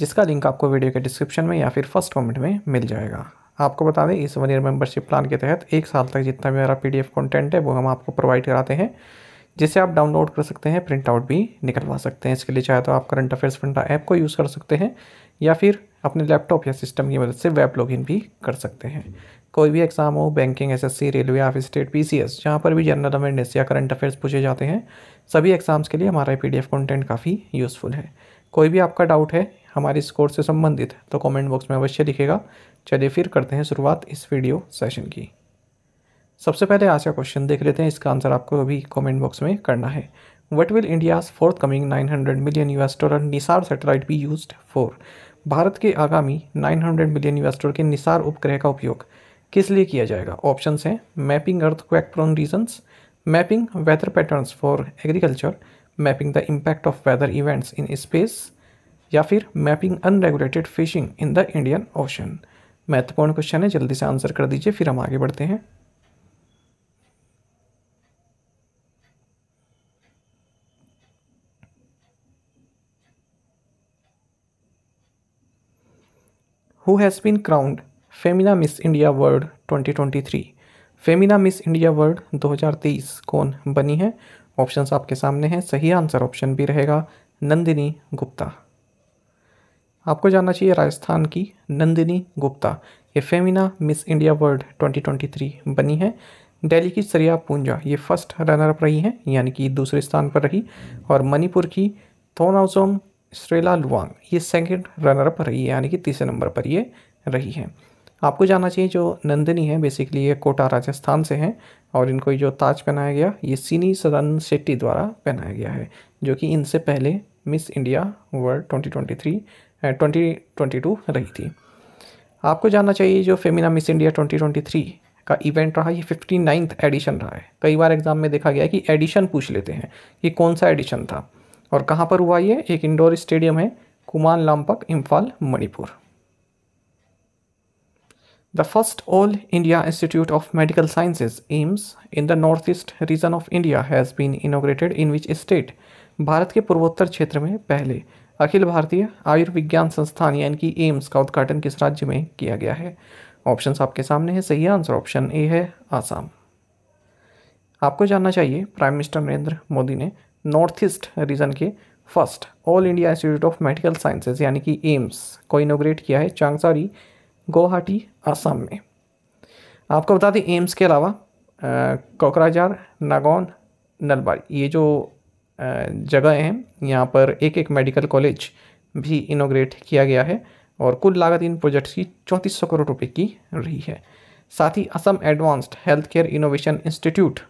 जिसका लिंक आपको वीडियो के डिस्क्रिप्शन में या फिर फर्स्ट कमेंट में मिल जाएगा आपको बता दें इस वन ईयर मेंबरशिप प्लान के तहत एक साल तक जितना भी हमारा पी कंटेंट है वो हम आपको प्रोवाइड कराते हैं जिसे आप डाउनलोड कर सकते हैं प्रिंट आउट भी निकलवा सकते हैं इसके लिए चाहे तो आप करंट अफेयर्स फंडा ऐप को यूज़ कर सकते हैं या फिर अपने लैपटॉप या सिस्टम की मदद से वेब लॉगिन भी कर सकते हैं कोई भी एग्ज़ाम हो banking SSC railway office state PCS जहाँ पर भी जनरल अवेयरनेस या करंट अफेयर्स पूछे जाते हैं सभी एग्ज़ाम्स के लिए हमारा पीडीएफ कंटेंट काफ़ी यूज़फुल है कोई भी आपका डाउट है हमारे इस कोर्स से संबंधित तो कमेंट बॉक्स में अवश्य लिखेगा चलिए फिर करते हैं शुरुआत इस वीडियो सेशन की सबसे पहले आज का क्वेश्चन देख लेते हैं इसका आंसर आपको अभी कमेंट बॉक्स में करना है what will India's forthcoming 900 million US dollar NISAR satellite be use for Bharat के आगामी 900 मिलियन यूएस डॉलर के निसार उपग्रह का उपयोग किस लिए किया जाएगा ऑप्शंस हैं mapping earthquake prone regions mapping weather patterns for agriculture mapping the impact of weather events in space या फिर mapping unregulated fishing in the Indian Ocean महत्वपूर्ण क्वेश्चन है जल्दी से आंसर कर दीजिए फिर हम आगे बढ़ते हैं who has been crowned Femina miss India World 2023 Femina miss India World 2023 कौन बनी है ऑप्शंस आपके सामने हैं सही आंसर ऑप्शन भी रहेगा नंदिनी गुप्ता आपको जानना चाहिए राजस्थान की नंदिनी गुप्ता ये फेमिना मिस इंडिया वर्ल्ड 2023 बनी है दिल्ली की सरिया पूंजा ये फर्स्ट रनर अप रही हैं यानी कि दूसरे स्थान पर रही और मणिपुर की थोनाउसोम स्ट्रेला लुआंग ये सेकंड रनर अप रही है यानी कि तीसरे नंबर पर ये रही हैं आपको जाना चाहिए जो नंदिनी है बेसिकली ये कोटा राजस्थान से हैं और इनको जो ताज पहनाया गया ये सीनी सदन शेट्टी द्वारा पहनाया गया है जो कि इनसे पहले miss India world twenty twenty three twenty twenty two रही थी आपको जानना चाहिए जो Femina miss India twenty twenty three का इवेंट रहा ये फिफ्टी नाइन्थ एडिशन रहा है कई बार एग्ज़ाम में देखा गया है कि एडिशन पूछ लेते हैं कि कौन सा एडिशन था और कहाँ पर हुआ ये एक इंडोर स्टेडियम है Kuman लामपक Imphal Manipur The first All India Institute of Medical Sciences (AIIMS) in the northeast region of India has been inaugurated in which state? Bharat के पूर्वोत्तर क्षेत्र में पहले अखिल भारतीय आयुर्विज्ञान संस्थान यानी कि एम्स का उद्घाटन किस राज्य में किया गया है ऑप्शंस आपके सामने है सही आंसर ऑप्शन ए है आसाम आपको जानना चाहिए प्राइम मिनिस्टर नरेंद्र मोदी ने नॉर्थ ईस्ट रीजन के first all India institute of medical sciences यानी कि एम्स को इनोग्रेट किया है चांगसारी गुवाहाटी आसाम में आपको बता दें एम्स के अलावा कोकराझार नागौन नलबारी ये जो जगह हैं यहाँ पर एक एक मेडिकल कॉलेज भी इनोग्रेट किया गया है और कुल लागत इन प्रोजेक्ट्स की चौंतीस सौ करोड़ रुपए की रही है साथ ही Assam advanced health care innovation institute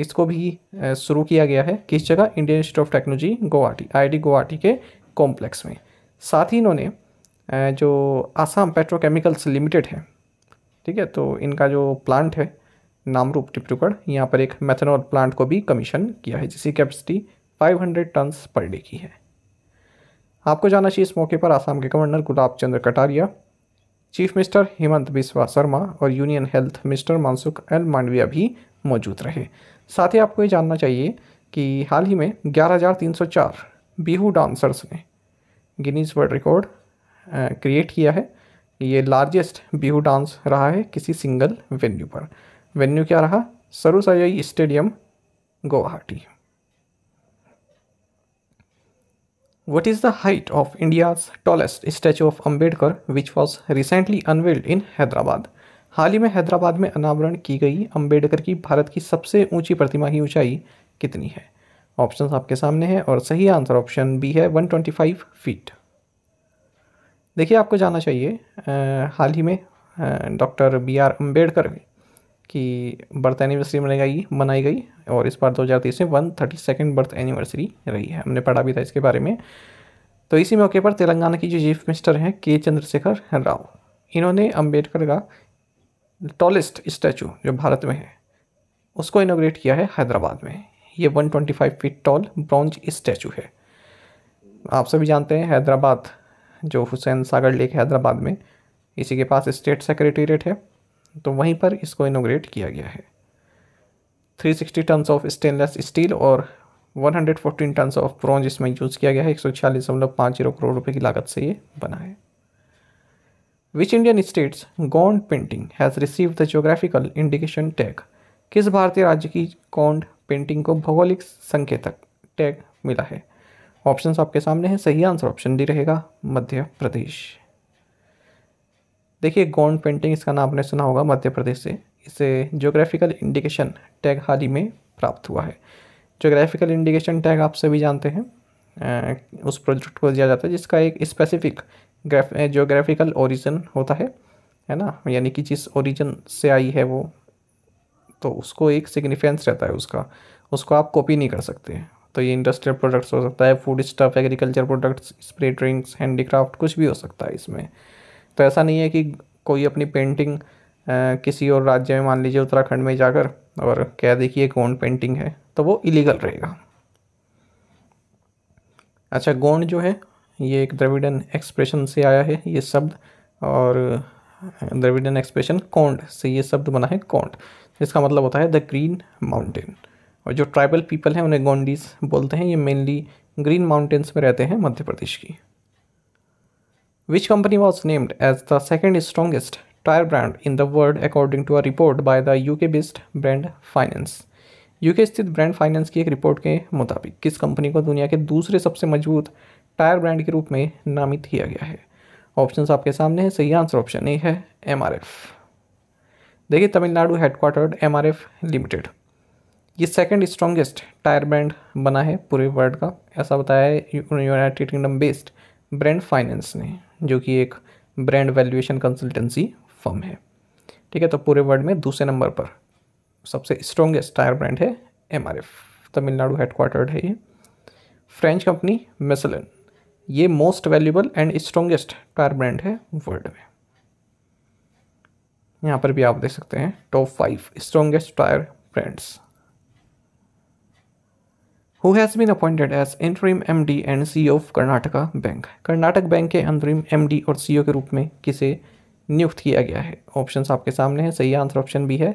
इसको भी शुरू किया गया है किस जगह Indian institute of technology Guwahati I Guwahati के कॉम्प्लेक्स में साथ ही इन्होंने जो आसाम पेट्रोकेमिकल्स लिमिटेड है ठीक है तो इनका जो प्लांट है नामरूप टिपरूगढ़ यहाँ पर एक मेथनॉल प्लांट को भी कमीशन किया है जिसकी कैपेसिटी 500 टन्स पर डे की है आपको जाना चाहिए इस मौके पर आसाम के governor Gulab Chandra Kataria chief minister Himanta Biswa Sarma और union health minister Mansukh L Mandaviya भी मौजूद रहे साथ ही आपको ये जानना चाहिए कि हाल ही में 11,304 बिहू डांसर्स ने गिनीज वर्ल्ड रिकॉर्ड क्रिएट किया है ये लार्जेस्ट बिहू डांस रहा है किसी सिंगल वेन्यू पर वेन्यू क्या रहा Sarusajai stadium Guwahati what is the height of India's tallest statue of Ambedkar which was recently unveiled in Hyderabad हाल ही में हैदराबाद में अनावरण की गई अंबेडकर की भारत की सबसे ऊंची प्रतिमा की ऊंचाई कितनी है ऑप्शंस आपके सामने हैं और सही आंसर ऑप्शन बी है 125 फीट देखिए आपको जाना चाहिए हाल ही में डॉक्टर बी आर अम्बेडकर की बर्थ एनिवर्सरी मनाई गई मनाई गई और इस बार 2023 में one thirty second birth anniversary रही है हमने पढ़ा भी था इसके बारे में तो इसी मौके पर तेलंगाना की जो चीफ मिनिस्टर हैं के चंद्रशेखर राव इन्होंने अम्बेडकर का टॉलेस्ट स्टैचू जो भारत में है उसको इनोग्रेट किया है हैदराबाद में ये 125 फीट टॉल ब्रॉन्ज स्टैचू है आप सभी जानते हैं हैदराबाद जो हुसैन सागर लेक हैदराबाद में इसी के पास स्टेट सेक्रेटेरिएट है तो वहीं पर इसको इनोग्रेट किया गया है 360 टन्स ऑफ स्टेनलेस स्टील और 114 टन्स ऑफ ब्रॉन्ज इसमें यूज़ किया गया है एक सौ छियालीस दशमलव पाँच जीरो करोड़ रुपये की लागत से ये बना है which Indian states Gond painting has receive the geographical indication tag किस भारतीय राज्य की गोंड पेंटिंग को भौगोलिक संकेतक टैग मिला है ऑप्शंस आपके सामने हैं सही आंसर ऑप्शन डी रहेगा मध्य प्रदेश देखिए गोंड पेंटिंग इसका नाम आपने सुना होगा मध्य प्रदेश से इसे ज्योग्राफिकल इंडिकेशन टैग हाल ही में प्राप्त हुआ है ज्योग्राफिकल इंडिकेशन टैग आप सभी जानते हैं उस प्रोजेक्ट को दिया जाता है जिसका एक स्पेसिफिक ज्योग्राफिकल ओरिजन ओरिजिन होता है है ना यानी कि जिस ओरिजिन से आई है वो तो उसको एक सिग्निफिकेंस रहता है उसका उसको आप कॉपी नहीं कर सकते तो ये इंडस्ट्रियल प्रोडक्ट्स हो सकता है food stuff agriculture products spray drinks handicraft कुछ भी हो सकता है इसमें तो ऐसा नहीं है कि कोई अपनी पेंटिंग किसी और राज्य में मान लीजिए उत्तराखंड में जाकर और कह दे कि ये गोंड पेंटिंग है तो वो इलीगल रहेगा अच्छा गोंड जो है ये एक द्रविडन एक्सप्रेशन से आया है ये शब्द और द्रविडन एक्सप्रेशन कौंड से ये शब्द बना है कौंड इसका मतलब होता है द ग्रीन माउंटेन और जो ट्राइबल पीपल हैं उन्हें गोंडीज बोलते हैं ये मेनली ग्रीन माउंटेन्स में रहते हैं मध्य प्रदेश की which company was named as the second strongest tyre brand in the world according to a report by the UK based brand finance UK स्थित ब्रांड फाइनेंस की एक रिपोर्ट के मुताबिक किस कंपनी को दुनिया के दूसरे सबसे मजबूत टायर ब्रांड के रूप में नामित किया गया है ऑप्शंस आपके सामने हैं सही आंसर ऑप्शन ए है एम देखिए तमिलनाडु हेडक्वार्टर्ड एम लिमिटेड ये सेकंड स्ट्रॉन्गेस्ट टायर ब्रांड बना है पूरे वर्ल्ड का ऐसा बताया है United Kingdom based brand finance ने जो कि एक ब्रांड वैल्यूएशन कंसल्टेंसी फर्म है ठीक है तो पूरे वर्ल्ड में दूसरे नंबर पर सबसे स्ट्रॉन्गेस्ट टायर ब्रांड है M R F Tamil Nadu headquartered है ये फ्रेंच कंपनी मेसलन ये most valuable and strongest tyre brand है वर्ल्ड में यहाँ पर भी आप देख सकते हैं top five strongest tyre brands who has been appointed as interim MD and CEO of Karnataka Bank. Karnataka bank के अंतरिम MD और CEO के रूप में किसे नियुक्त किया गया है ऑप्शंस आपके सामने हैं सही आंसर ऑप्शन बी है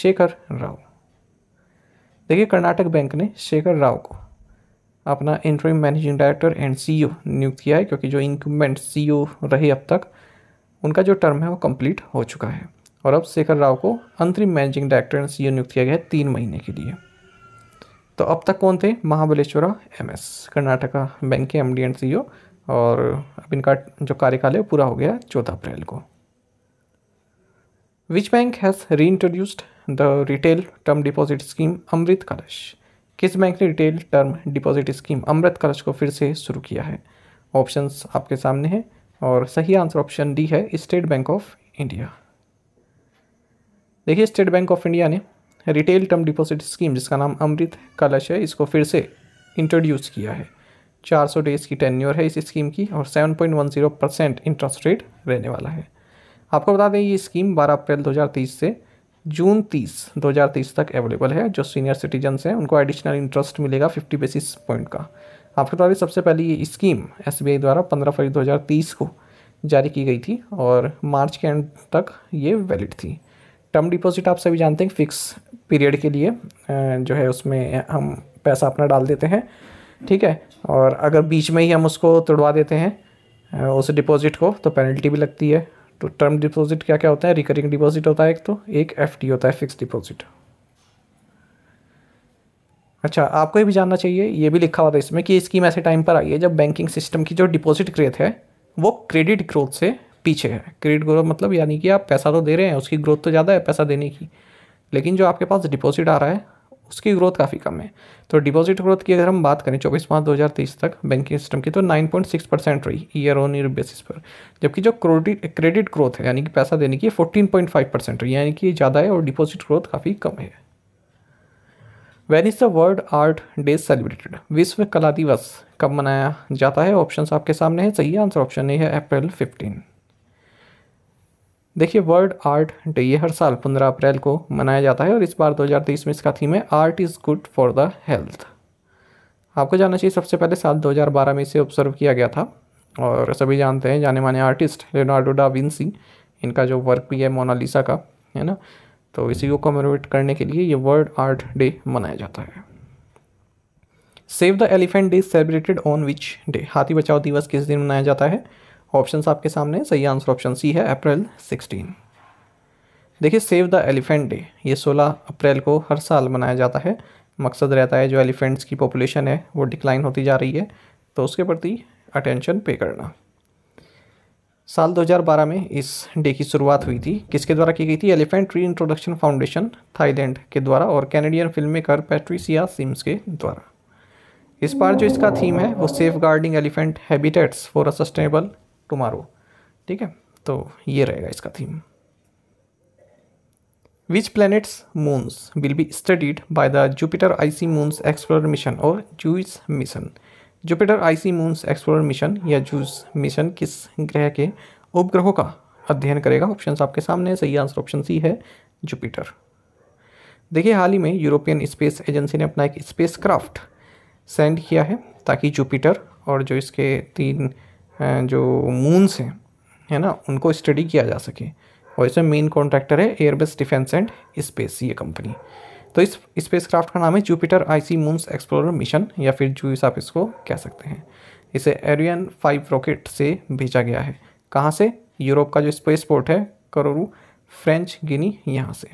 शेखर राव देखिए कर्नाटक बैंक ने शेखर राव को अपना interim managing director and CEO नियुक्त किया है क्योंकि जो सी सीईओ e रहे अब तक उनका जो टर्म है वो कंप्लीट हो चुका है और अब शेखर राव को अंतरिम मैनेजिंग डायरेक्टर एंड सीईओ नियुक्त किया गया है तीन महीने के लिए तो अब तक कौन थे Mahabaleshwara M S Karnataka bank के एम डी एंड सी और अब इनका जो कार्यकाल है पूरा हो गया चौदह अप्रैल को which bank has re introduced the retail term deposit scheme Amrit Kalash किस बैंक ने retail term deposit scheme Amrit Kalash को फिर से शुरू किया है ऑप्शंस आपके सामने हैं और सही आंसर ऑप्शन डी है स्टेट बैंक ऑफ इंडिया देखिए स्टेट बैंक ऑफ इंडिया ने रिटेल टर्म डिपॉजिट स्कीम जिसका नाम अमृत कलश है इसको फिर से इंट्रोड्यूस किया है 400 डेज़ की टेन्योर है इस स्कीम की और 7.10 परसेंट इंटरेस्ट रेट रहने वाला है आपको बता दें ये स्कीम 12 अप्रैल 2030 से जून 30 2030 तक अवेलेबल है जो सीनियर सिटीजन्स हैं उनको एडिशनल इंटरेस्ट मिलेगा 50 बेसिस पॉइंट का आपको बता दें सबसे पहले ये स्कीम एस द्वारा पंद्रह फरवरी दो को जारी की गई थी और मार्च के एंड तक ये वैलिड थी टर्म डिपॉजिट आप सभी जानते हैं फिक्स पीरियड के लिए जो है उसमें हम पैसा अपना डाल देते हैं ठीक है और अगर बीच में ही हम उसको तोड़वा देते हैं उस डिपॉजिट को तो पेनल्टी भी लगती है तो टर्म डिपॉजिट क्या क्या होता है रिकरिंग डिपॉजिट होता है एक तो एक एफ होता है फिक्स डिपॉजिट अच्छा आपको ये भी जानना चाहिए ये भी लिखा हुआ था इसमें कि स्कीम ऐसे टाइम पर आई है जब बैंकिंग सिस्टम की जो डिपॉजिट ग्रेथ है वो क्रेडिट ग्रोथ से पीछे है क्रेडिट ग्रोथ मतलब यानी कि आप पैसा तो दे रहे हैं उसकी ग्रोथ तो ज़्यादा है पैसा देने की लेकिन जो आपके पास डिपॉजिट आ रहा है उसकी ग्रोथ काफ़ी कम है तो डिपॉजिट ग्रोथ की अगर हम बात करें चौबीस मार्च तेईस तक बैंकिंग सिस्टम की तो 9.6 परसेंट रही ईयर ऑन ईयर बेसिस पर जबकि जो क्रेडिट ग्रोथ है यानी कि पैसा देने की 14.5 परसेंट रही यानी कि ज़्यादा है और डिपॉजिट ग्रोथ काफ़ी कम है when is the world art day celebrated विश्व कला दिवस कब मनाया जाता है ऑप्शन आपके सामने है सही आंसर ऑप्शन ए है अप्रैल फिफ्टीन देखिए वर्ल्ड आर्ट डे ये हर साल 15 अप्रैल को मनाया जाता है और इस बार 2023 में इसका थीम है art is good for the health आपको जानना चाहिए सबसे पहले साल 2012 में इसे ऑब्जर्व किया गया था और सभी जानते हैं जाने माने आर्टिस्ट लियोनार्डो डा विंसी इनका जो वर्क भी है मोनालिसा का है ना तो इसी को कमेमोरेट करने के लिए ये वर्ल्ड आर्ट डे मनाया जाता है save the elephant day celebrated on which day हाथी बचाओ दिवस किस दिन मनाया जाता है ऑप्शंस आपके सामने सही आंसर ऑप्शन सी है अप्रैल सिक्सटीन देखिए सेव द एलिफेंट डे ये 16 अप्रैल को हर साल मनाया जाता है मकसद रहता है जो एलिफेंट्स की पॉपुलेशन है वो डिक्लाइन होती जा रही है तो उसके प्रति अटेंशन पे करना साल 2012 में इस डे की शुरुआत हुई थी किसके द्वारा की गई थी एलिफेंट री इंट्रोडक्शन फाउंडेशन थाईलैंड के द्वारा और Canadian film maker Patricia Sims के द्वारा इस बार जो इसका थीम है वो safeguarding elephant habitats for a sustainable tomorrow ठीक है तो ये रहेगा इसका theme which planets moons will be studied by the Jupiter icy moons explore mission और JUICE mission Jupiter icy moons explore mission या जूस मिशन किस ग्रह के उपग्रहों का अध्ययन करेगा ऑप्शन आपके सामने सही आंसर ऑप्शन सी है जुपिटर देखिए हाल ही में यूरोपियन स्पेस एजेंसी ने अपना एक स्पेस क्राफ्ट सेंड किया है ताकि जुपिटर और जो इसके तीन जो मून्स हैं है ना उनको स्टडी किया जा सके और इसमें मेन कॉन्ट्रैक्टर है एयरबेस डिफेंस एंड स्पेस ये कंपनी तो इस स्पेस क्राफ्ट का नाम है Jupiter icy moons explorer mission या फिर जूस आप इसको कह सकते हैं इसे एरियन फाइव रॉकेट से भेजा गया है कहाँ से यूरोप का जो स्पेस पोर्ट है करोरू फ्रेंच गिनी यहाँ से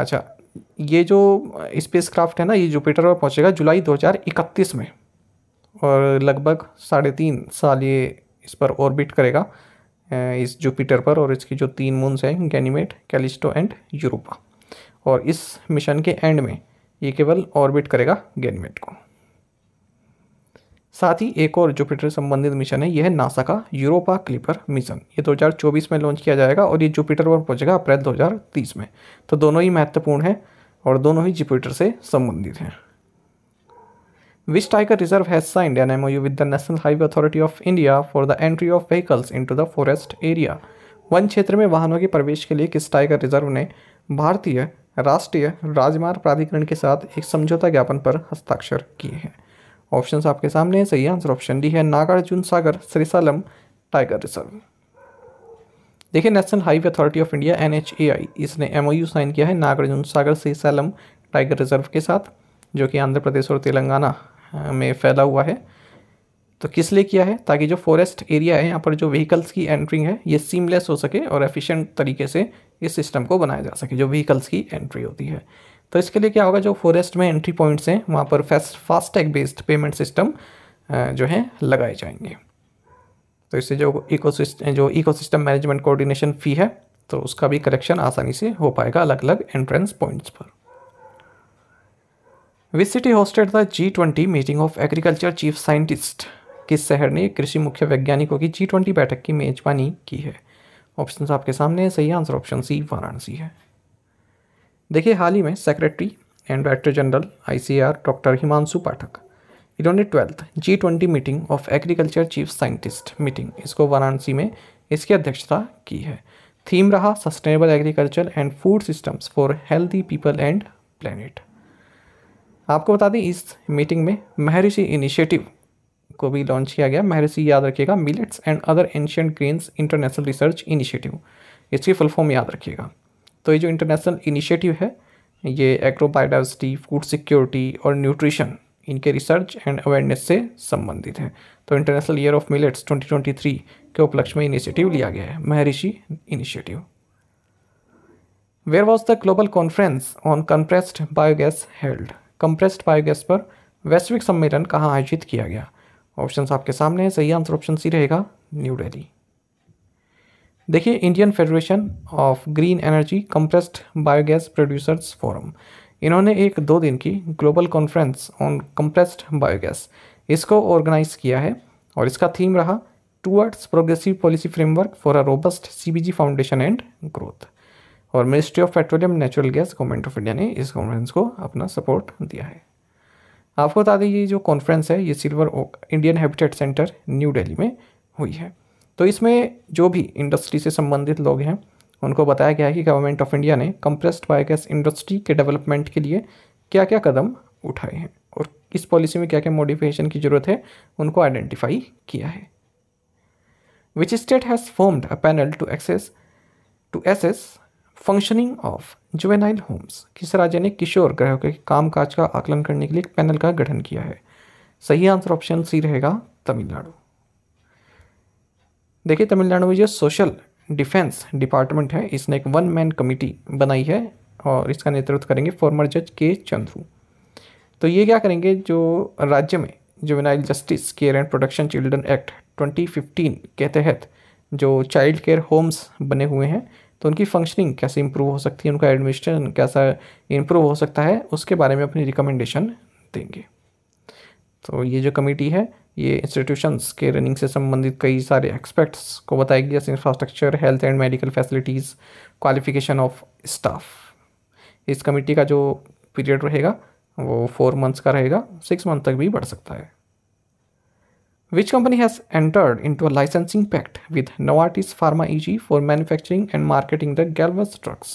अच्छा ये जो स्पेस क्राफ्ट है ना ये जुपिटर पर पहुँचेगा जुलाई 2031 में और लगभग साढ़े तीन साल ये इस पर ऑर्बिट करेगा इस जुपिटर पर और इसकी जो तीन मून्स हैं गैनीमेट कैलिस्टो एंड यूरोपा और इस मिशन के एंड में ये केवल ऑर्बिट करेगा गैनीमेट को साथ ही एक और जुपिटर संबंधित मिशन है यह है नासा का यूरोपा क्लिपर मिशन ये 2024 में लॉन्च किया जाएगा और ये जुपिटर पर पहुंचेगा अप्रैल 2030 में तो दोनों ही महत्वपूर्ण हैं और दोनों ही जुपिटर से संबंधित हैं Which tiger reserve has signed an MOU with the National Highway Authority of India for the entry of vehicles into the forest area? वन क्षेत्र में वाहनों के प्रवेश के लिए किस टाइगर रिजर्व ने भारतीय राष्ट्रीय राजमार्ग प्राधिकरण के साथ एक समझौता ज्ञापन पर हस्ताक्षर किए हैं ऑप्शन आपके सामने हैं सही आंसर ऑप्शन डी है नागार्जुन सागर श्रीसालम टाइगर रिजर्व देखिए National Highway Authority of India N इसने एम साइन किया है नागार्जुन सागर श्रीसालम टाइगर रिजर्व के साथ जो कि आंध्र प्रदेश और तेलंगाना में फैला हुआ है तो किस लिए किया है ताकि जो फॉरेस्ट एरिया है यहाँ पर जो व्हीकल्स की एंट्रिंग है ये सीमलेस हो सके और एफिशिएंट तरीके से इस सिस्टम को बनाया जा सके जो व्हीकल्स की एंट्री होती है तो इसके लिए क्या होगा जो फॉरेस्ट में एंट्री पॉइंट्स हैं वहाँ पर fast FASTag based payment system जो है लगाए जाएंगे तो इससे जो इको जो इको मैनेजमेंट कोऑर्डिनेशन फ़ी है तो उसका भी करेक्शन आसानी से हो पाएगा अलग अलग एंट्रेंस पॉइंट्स पर which city hosted the G twenty meeting of agriculture chief scientist किस शहर ने कृषि मुख्य वैज्ञानिकों की जी ट्वेंटी बैठक की मेजबानी की है ऑप्शन आपके सामने सही आंसर ऑप्शन सी वाराणसी है देखिए हाल ही में secretary and director general ICAR doctor Himanshu Pathak इन्होंने twelfth G twenty meeting of agriculture chief scientist meeting इसको वाराणसी में इसकी अध्यक्षता की है थीम रहा sustainable agriculture and food systems for healthy people and planet आपको बता दें इस मीटिंग में महर्षि इनिशिएटिव को भी लॉन्च किया गया महर्षि याद रखिएगा millets and other ancient grains international research initiative इसकी फुल फॉर्म याद रखिएगा तो ये जो इंटरनेशनल इनिशिएटिव है ये एग्रो बायोडाइवर्सिटी फूड सिक्योरिटी और न्यूट्रिशन इनके रिसर्च एंड अवेयरनेस से संबंधित है तो इंटरनेशनल ईयर ऑफ मिलेट्स 2023 के उपलक्ष्य में इनिशिएटिव लिया गया है Maharishi initiative where was the global conference on compressed biogas held compressed biogas पर वैश्विक सम्मेलन कहाँ आयोजित किया गया ऑप्शन आपके सामने हैं सही आंसर ऑप्शन सी रहेगा न्यू डेली देखिए Indian federation of green energy compressed biogas producers forum इन्होंने एक दो दिन की global conference on compressed biogas इसको ऑर्गेनाइज किया है और इसका थीम रहा towards progressive policy framework for a robust CBG foundation and growth और ministry of petroleum natural gas government of India ने इस कॉन्फ्रेंस को अपना सपोर्ट दिया है आपको बता दें ये जो कॉन्फ्रेंस है ये silver Indian habitat centre New Delhi में हुई है तो इसमें जो भी इंडस्ट्री से संबंधित लोग हैं उनको बताया गया है कि गवर्नमेंट ऑफ इंडिया ने कंप्रेस्ड बायोगैस इंडस्ट्री के डेवलपमेंट के लिए क्या क्या कदम उठाए हैं और इस पॉलिसी में क्या क्या मॉडिफिकेशन की ज़रूरत है उनको आइडेंटिफाई किया है which state has formed a panel to access to assess functioning of juvenile homes किस राज्य ने किशोर ग्रहों के कामकाज का आकलन करने के लिए एक पैनल का गठन किया है सही आंसर ऑप्शन सी रहेगा तमिलनाडु देखिए तमिलनाडु में जो सोशल डिफेंस डिपार्टमेंट है इसने एक वन मैन कमिटी बनाई है और इसका नेतृत्व करेंगे फॉर्मर जज के चंद्रू तो ये क्या करेंगे जो राज्य में juvenile justice care and protection children act 2015 के तहत जो चाइल्ड केयर होम्स बने हुए हैं तो उनकी फंक्शनिंग कैसे इम्प्रूव हो सकती है उनका एडमिशन कैसा इम्प्रूव हो सकता है उसके बारे में अपनी रिकमेंडेशन देंगे तो ये जो कमेटी है ये इंस्टीट्यूशंस के रनिंग से संबंधित कई सारे एक्सपेक्ट्स को बताएगी जैसे infrastructure health and medical facilities qualification of staff इस कमेटी का जो पीरियड रहेगा वो फोर मंथ्स का रहेगा सिक्स मंथ तक भी बढ़ सकता है Which company has entered into a licensing pact with Novartis Pharma EG for manufacturing and marketing the Galvus drugs?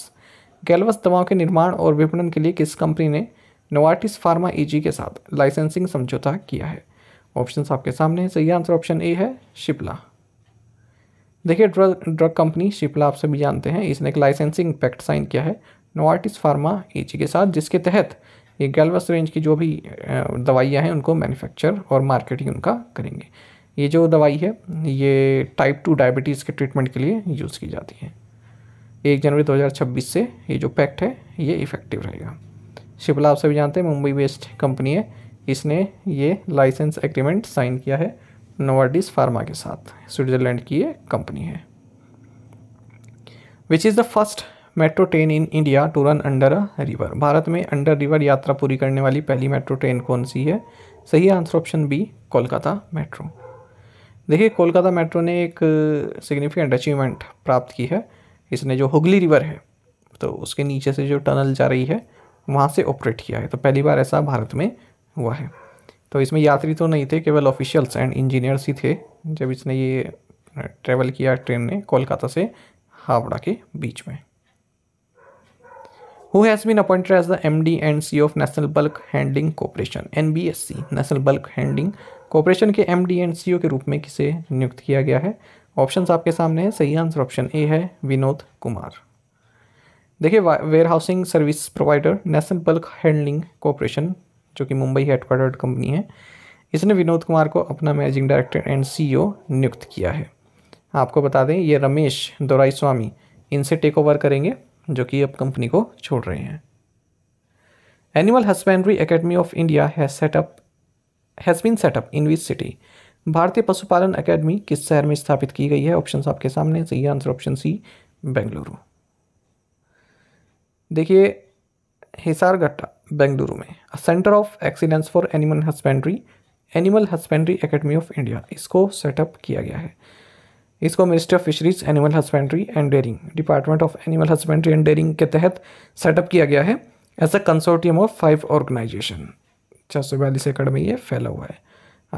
Galvus दवाओं के निर्माण और विपणन के लिए किस कंपनी ने Novartis Pharma EG के साथ लाइसेंसिंग समझौता किया है ऑप्शन आपके सामने हैं सही आंसर ऑप्शन ए है शिपला देखिए ड्रग ड्रग कंपनी शिपला आप सभी जानते हैं इसने एक लाइसेंसिंग पैक्ट साइन किया है नोवाटिस फार्मा एजी के साथ जिसके तहत ये गैलवस रेंज की जो भी दवाइयाँ हैं उनको मैन्युफैक्चर और मार्केटिंग उनका करेंगे ये जो दवाई है ये टाइप टू डायबिटीज़ के ट्रीटमेंट के लिए यूज़ की जाती है एक जनवरी 2026 से ये जो पैक्ट है ये इफ़ेक्टिव रहेगा शिपला आप सभी जानते हैं मुंबई बेस्ड कंपनी है इसने ये लाइसेंस एग्रीमेंट साइन किया है नोवाडिस फार्मा के साथ स्विट्ज़रलैंड की ये कंपनी है which is the first metro train in India to run under a river भारत में अंडर रिवर यात्रा पूरी करने वाली पहली मेट्रो ट्रेन कौन सी है सही answer option B Kolkata metro देखिए कोलकाता मेट्रो ने एक सिग्निफिकेंट अचीवमेंट प्राप्त की है इसने जो हुगली रिवर है तो उसके नीचे से जो टनल जा रही है वहाँ से ऑपरेट किया है तो पहली बार ऐसा भारत में हुआ है तो इसमें यात्री तो नहीं थे केवल ऑफिशियल्स एंड इंजीनियर्स ही थे जब इसने ये ट्रेवल किया ट्रेन ने कोलकाता से हावड़ा के बीच में who has been appointed as the MD and CEO of National Bulk Handling Corporation NBSC National Bulk Handling Corporation के MD एंड CEO के रूप में किसे नियुक्त किया गया है ऑप्शन आपके सामने है सही आंसर ऑप्शन ए है विनोद कुमार देखिए warehousing service provider national bulk handling corporation जो कि मुंबई हेडक्वार्टर्ड कंपनी है इसने विनोद कुमार को अपना मैनेजिंग डायरेक्टर एंड सीईओ नियुक्त किया है आपको बता दें ये रमेश दोराई स्वामी इनसे टेक ओवर करेंगे जो कि अब कंपनी को छोड़ रहे हैं animal husbandry academy of India has setup has been setup in which city भारतीय पशुपालन अकेडमी किस शहर में स्थापित की गई है ऑप्शन आपके सामने सही आंसर ऑप्शन सी बेंगलुरु देखिए हिसार घट्टा बेंगलुरु में centre of excellence for animal husbandry animal husbandry academy of India इसको सेटअप किया गया है इसको ministry of fisheries animal husbandry and dairying department of animal husbandry and dairying के तहत सेटअप किया गया है as a consortium of five organisation छः सौ बयालीस एकड़ में ये फैला हुआ है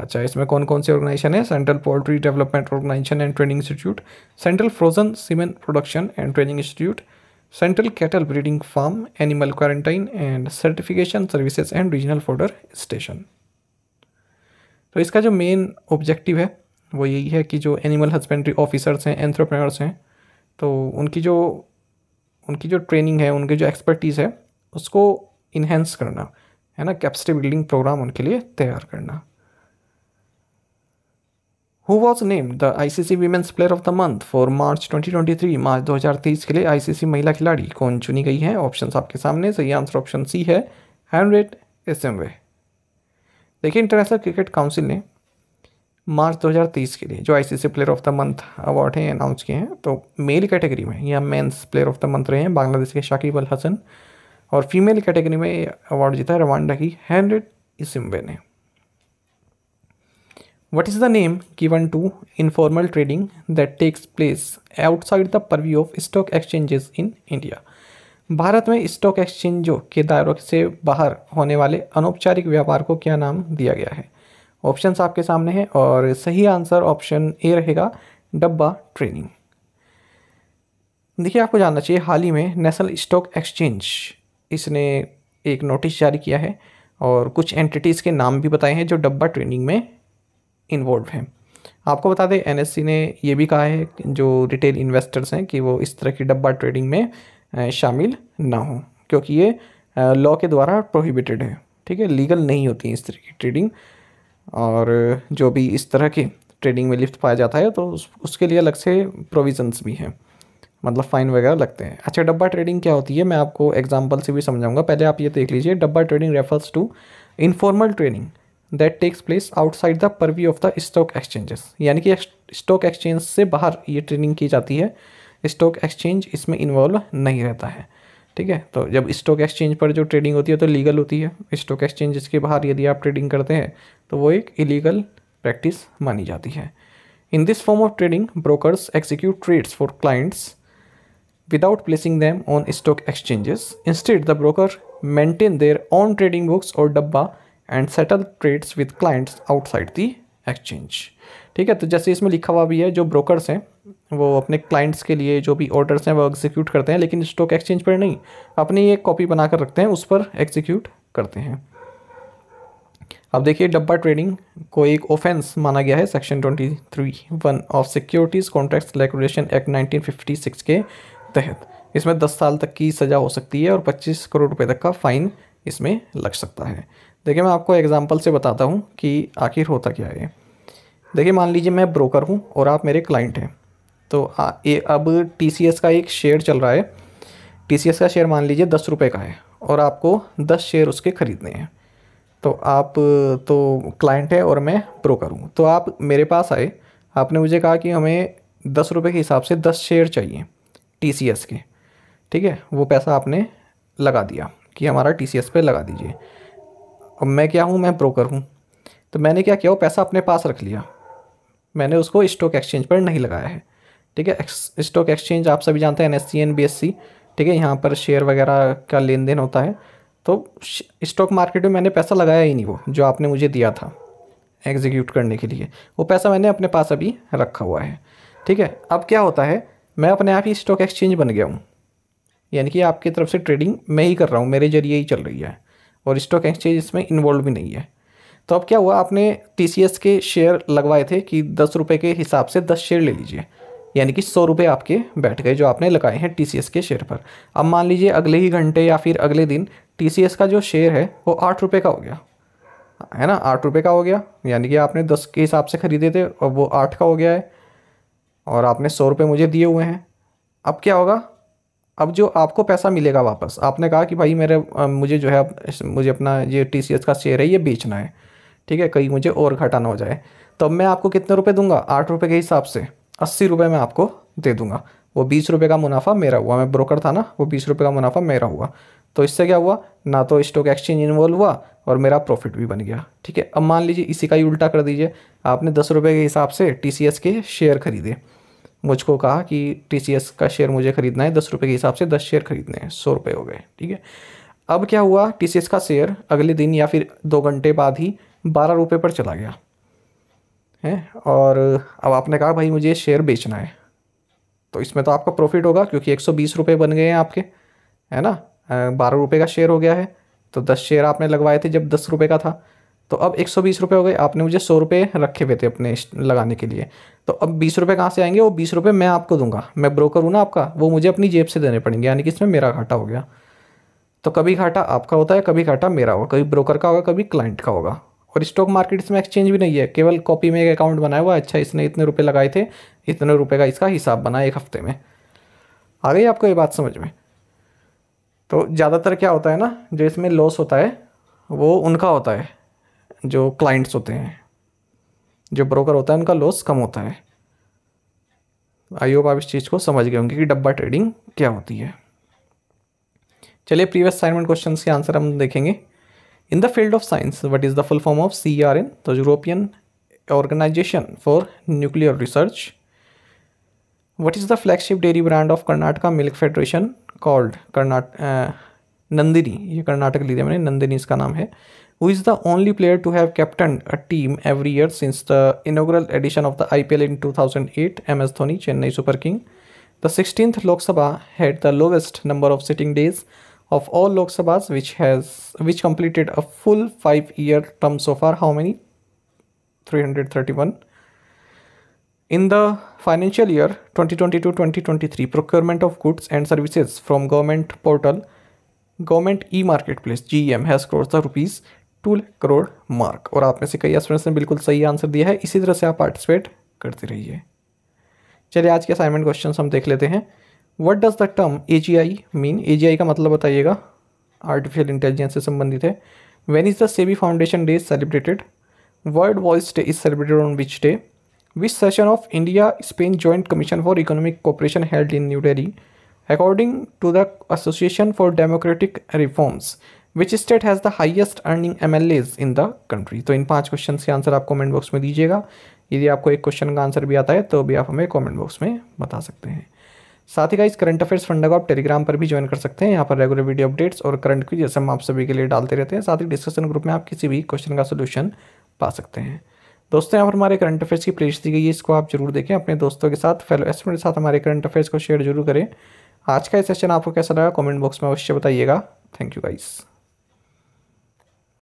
अच्छा इसमें कौन कौन सी ऑर्गेनाइजेशन है central poultry development organisation and training institute central frozen semen production and training institute central cattle breeding farm animal quarantine and certification services and regional fodder station तो इसका जो मेन ऑब्जेक्टिव है वो यही है कि जो एनिमल हस्बेंड्री ऑफिसर्स हैं एंट्रप्रेनर्स हैं तो उनकी जो उनकी जो ट्रेनिंग है उनकी जो एक्सपर्टीज़ है उसको इन्हेंस करना है ना कैपेसिटी बिल्डिंग प्रोग्राम उनके लिए तैयार करना who was name the I C C women's player of the month for March 2023 March 2023 के लिए आई सी सी महिला खिलाड़ी कौन चुनी गई है ऑप्शन आपके सामने सही आंसर ऑप्शन सी है हैंड्रेड वे देखिए इंटरनेशनल क्रिकेट काउंसिल ने मार्च 2023 के लिए जो ICC player of the month award हैं अनाउंस किए हैं तो मेल कैटेगरी में या men's player of the month रहे हैं बांग्लादेश के शाकिब अल हसन और फीमेल कैटेगरी में अवार्ड जीता है रवांडा की हैंड्रेड इसम्बे ने what is the name given to informal trading that takes place outside the purview of stock exchanges in India Bharat में स्टॉक एक्सचेंजों के दायरों से बाहर होने वाले अनौपचारिक व्यापार को क्या नाम दिया गया है ऑप्शंस आपके सामने हैं और सही आंसर ऑप्शन ए रहेगा डब्बा ट्रेनिंग देखिए आपको जानना चाहिए हाल ही में नेशनल स्टॉक एक्सचेंज इसने एक नोटिस जारी किया है और कुछ एंटिटीज़ के नाम भी बताए हैं जो डब्बा ट्रेनिंग में इन्वॉल्व हैं आपको बता दें एन ने ये भी कहा है जो रिटेल इन्वेस्टर्स हैं कि वो इस तरह की डब्बा ट्रेडिंग में शामिल ना हों क्योंकि ये लॉ के द्वारा प्रोहिबिटेड है ठीक है लीगल नहीं होती इस तरह की ट्रेडिंग और जो भी इस तरह के ट्रेडिंग में लिफ्ट पाया जाता है तो उस, उसके लिए अलग से प्रोविजंस भी हैं मतलब फ़ाइन वगैरह लगते हैं अच्छा डब्बा ट्रेडिंग क्या होती है मैं आपको एग्जाम्पल से भी समझाऊंगा पहले आप ये देख लीजिए dabba trading refers to informal trading that takes place outside the purview of the stock exchanges यानी कि स्टॉक एक्सचेंज से बाहर ये ट्रेडिंग की जाती है स्टॉक एक्सचेंज इसमें इन्वॉल्व नहीं रहता है ठीक है तो जब स्टॉक एक्सचेंज पर जो ट्रेडिंग होती है तो लीगल होती है स्टॉक एक्सचेंज इसके बाहर यदि आप ट्रेडिंग करते हैं तो वो एक इलीगल प्रैक्टिस मानी जाती है in this form of trading brokers execute trades for clients without placing them on stock exchanges instead the broker maintain their own trading books और dabba and settle trades with clients outside the exchange ठीक है तो जैसे इसमें लिखा हुआ भी है जो ब्रोकर्स हैं वो अपने क्लाइंट्स के लिए जो भी ऑर्डर्स हैं वो एग्जीक्यूट करते हैं लेकिन स्टॉक एक्सचेंज पर नहीं अपनी एक कॉपी बनाकर रखते हैं उस पर एग्जीक्यूट करते हैं अब देखिए डब्बा ट्रेडिंग को एक ऑफेंस माना गया है section twenty three one of securities contract regulation act nineteen fifty six के तहत इसमें दस साल तक की सज़ा हो सकती है और पच्चीस करोड़ रुपए तक का फ़ाइन इसमें लग सकता है देखिए मैं आपको एग्जाम्पल से बताता हूँ कि आखिर होता क्या है देखिए मान लीजिए मैं ब्रोकर हूँ और आप मेरे क्लाइंट हैं तो आ, ए, अब टी का एक शेयर चल रहा है टी का शेयर मान लीजिए दस रुपये का है और आपको दस शेयर उसके ख़रीदने हैं तो आप तो क्लाइंट है और मैं ब्रोकर हूँ तो आप मेरे पास आए आपने मुझे कहा कि हमें दस रुपये के हिसाब से दस शेयर चाहिए टी सी एस के ठीक है वो पैसा आपने लगा दिया कि हमारा टी सी एस पे लगा दीजिए अब मैं क्या हूँ मैं ब्रोकर हूँ तो मैंने क्या किया वो पैसा अपने पास रख लिया मैंने उसको स्टॉक एक्सचेंज पर नहीं लगाया है ठीक है स्टॉक एक्सचेंज आप सभी जानते हैं N S C N B S C ठीक है यहाँ पर शेयर वगैरह का लेन देन होता है तो स्टॉक मार्केट में मैंने पैसा लगाया ही नहीं वो जो आपने मुझे दिया था एग्जीक्यूट करने के लिए वो पैसा मैंने अपने पास अभी रखा हुआ है ठीक है अब क्या होता है मैं अपने आप ही स्टॉक एक्सचेंज बन गया हूँ यानी कि आपकी तरफ से ट्रेडिंग मैं ही कर रहा हूँ मेरे जरिए ही चल रही है और स्टॉक एक्सचेंज इसमें इन्वॉल्व भी नहीं है तो अब क्या हुआ आपने टी के शेयर लगवाए थे कि दस रुपये के हिसाब से दस शेयर ले लीजिए यानी कि सौ रुपये आपके बैठ गए जो आपने लगाए हैं टी के शेयर पर अब मान लीजिए अगले ही घंटे या फिर अगले दिन टी का जो शेयर है वो आठ रुपये का हो गया है ना आठ रुपये का हो गया यानी कि आपने दस के हिसाब से ख़रीदे थे और वो आठ का हो गया है और आपने सौ रुपये मुझे दिए हुए हैं अब क्या होगा अब जो आपको पैसा मिलेगा वापस आपने कहा कि भाई मेरे मुझे जो है मुझे अपना ये टी का शेयर है ये बेचना है ठीक है कहीं मुझे और घटाना हो जाए तो अब मैं आपको कितने रुपये दूंगा आठ रुपये के हिसाब से अस्सी रुपये मैं आपको दे दूंगा वो बीस रुपये का मुनाफा मेरा हुआ मैं ब्रोकर था ना वो बीस रुपये का मुनाफा मेरा हुआ तो इससे क्या हुआ ना तो स्टॉक एक्सचेंज इन्वॉल्व हुआ और मेरा प्रॉफिट भी बन गया ठीक है अब मान लीजिए इसी का ही उल्टा कर दीजिए आपने दस रुपये के हिसाब से टी के शेयर खरीदे मुझको कहा कि टी का शेयर मुझे खरीदना है दस रुपये के हिसाब से दस शेयर खरीदने हैं सौ रुपये हो गए ठीक है अब क्या हुआ टी का शेयर अगले दिन या फिर दो घंटे बाद ही बारह रुपये पर चला गया हैं और अब आपने कहा भाई मुझे शेयर बेचना है तो इसमें तो आपका प्रॉफिट होगा क्योंकि एक सौ बीस रुपये बन गए हैं आपके है ना बारह रुपये का शेयर हो गया है तो दस शेयर आपने लगवाए थे जब दस रुपये का था तो अब एक सौ बीस रुपये हो गए आपने मुझे सौ रुपये रखे हुए थे अपने लगाने के लिए तो अब बीस रुपये कहाँ से आएंगे वो बीस रुपये मैं आपको दूंगा मैं ब्रोकर हूँ ना आपका वो मुझे अपनी जेब से देने पड़ेंगे यानी कि इसमें मेरा घाटा हो गया तो कभी घाटा आपका होता है कभी घाटा मेरा होगा कभी ब्रोकर का होगा कभी क्लाइंट का होगा और स्टॉक मार्केट इसमें एक्सचेंज भी नहीं है केवल कॉपी में एक अकाउंट बनाया हुआ अच्छा इसने इतने रुपये लगाए थे इतने रुपये का इसका हिसाब बना एक हफ्ते में आ गई आपको ये बात समझ में तो ज़्यादातर क्या होता है ना जो इसमें लॉस होता है वो उनका होता है जो क्लाइंट्स होते हैं जो ब्रोकर होता है उनका लॉस कम होता है आई होप आप इस चीज़ को समझ गए होंगे कि डब्बा ट्रेडिंग क्या होती है चलिए प्रीवियस असाइनमेंट क्वेश्चन के आंसर हम देखेंगे In the field of science, what is the full form of CERN? The European Organization for Nuclear Research. What is the flagship dairy brand of Karnataka Milk Federation called Karnat uh, Nandini? ये कर्नाटक लिए Nandini is इसका नाम who is the only player to have captained a team every year since the inaugural edition of the IPL in 2008, MS Dhoni, Chennai Super King. The 16th Lok Sabha had the lowest number of sitting days of all Lok Sabhas which has which completed a full five year term so far. How many? 331. In the financial year 2022-2023, procurement of goods and services from government portal government e-marketplace GEM has crossed the rupees 2 lakh crore mark mark और आप में से कई students ने बिल्कुल सही answer दिया है इसी तरह से आप पार्टिसिपेट करते रहिए चलिए आज के असाइनमेंट क्वेश्चन हम देख लेते हैं what does the term A G I mean A G I का मतलब बताइएगा आर्टिफिशियल इंटेलिजेंस से संबंधित है when is the SEBI foundation day celebrated world voice day is celebrated on which day which session of India Spain joint commission for economic cooperation held in New Delhi according to the association for democratic reforms which state has the highest earning M L As in the country तो इन पाँच question के answer आप comment box में दीजिएगा यदि आपको एक क्वेश्चन का आंसर भी आता है तो भी आप हमें कॉमेंट बॉक्स में बता सकते हैं साथ ही का इस करंट अफेयर्स फंडा को आप टेलीग्राम पर भी ज्वाइन कर सकते हैं यहाँ पर रेगुलर वीडियो अपडेट्स और करंट की जैसे हम आप सभी के लिए डालते रहते हैं साथ ही डिस्कशन ग्रुप में आप किसी भी क्वेश्चन का सोल्यूशन पा सकते हैं दोस्तों यहाँ पर हमारे करंट अफेयर्स की प्लेलिस्ट दी गई है इसको आप जरूर देखें अपने दोस्तों के साथ फेलो एस्टमेंट के साथ हमारे करंट अफेयर्स को शेयर जरूर करें आज का सेशन आपको कैसा लगा कॉमेंट बॉक्स में अवश्य बताइएगा थैंक यू गाइस